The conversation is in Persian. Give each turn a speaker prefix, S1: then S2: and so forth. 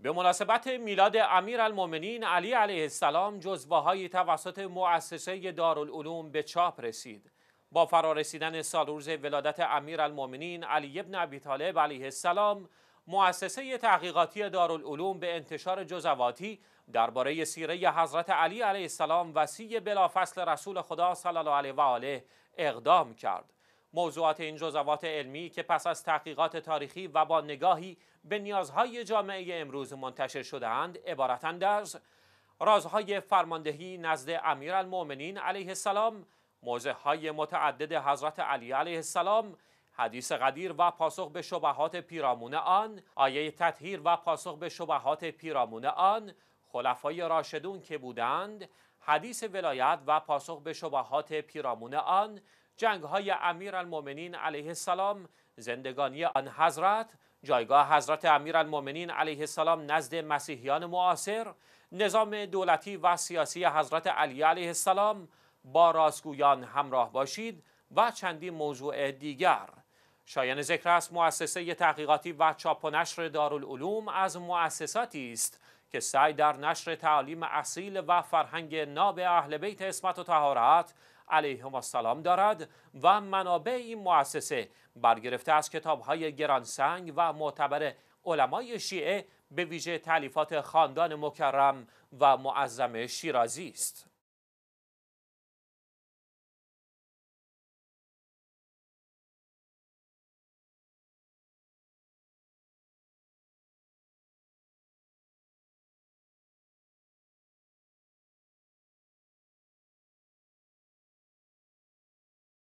S1: به مناسبت میلاد امیر المومنین علی علیه السلام های توسط مؤسسه دارالعلوم به چاپ رسید. با فرارسیدن سالروز ولادت امیر المومنین علی ابن ابی طالب علیه السلام مؤسسه تحقیقاتی دارالعلوم به انتشار جزواتی درباره سیره حضرت علی علیه السلام وسیع بلافصل رسول خدا صلی الله علیه و آله اقدام کرد. موضوعات این جزوات علمی که پس از تحقیقات تاریخی و با نگاهی به نیازهای جامعه امروز منتشر شدهاند عبارتند از رازهای فرماندهی نزد المومنین علیه السلام موزه های متعدد حضرت علی علیه السلام حدیث قدیر و پاسخ به شبهات پیرامون آن آیه تطهیر و پاسخ به شبهات پیرامون آن خلفای راشدون که بودند حدیث ولایت و پاسخ به شبهات پیرامون آن جنگ های امیر المومنین علیه السلام زندگانی آن حضرت جایگاه حضرت امیر المومنین علیه السلام نزد مسیحیان معاصر نظام دولتی و سیاسی حضرت علی علیه السلام با راستگویان همراه باشید و چندی موضوع دیگر شایان ذکر است مؤسسه تحقیقاتی و چاپ و نشر دارالعلوم از مؤسساتی است که سعی در نشر تعالیم اصیل و فرهنگ ناب اهل بیت اسمت و تهارت علیهم سلام دارد و منابع این مؤسسه برگرفته از های گرانسنگ و معتبر علمای شیعه به ویژه تعلیفات خاندان مکرم و معظم شیرازی است.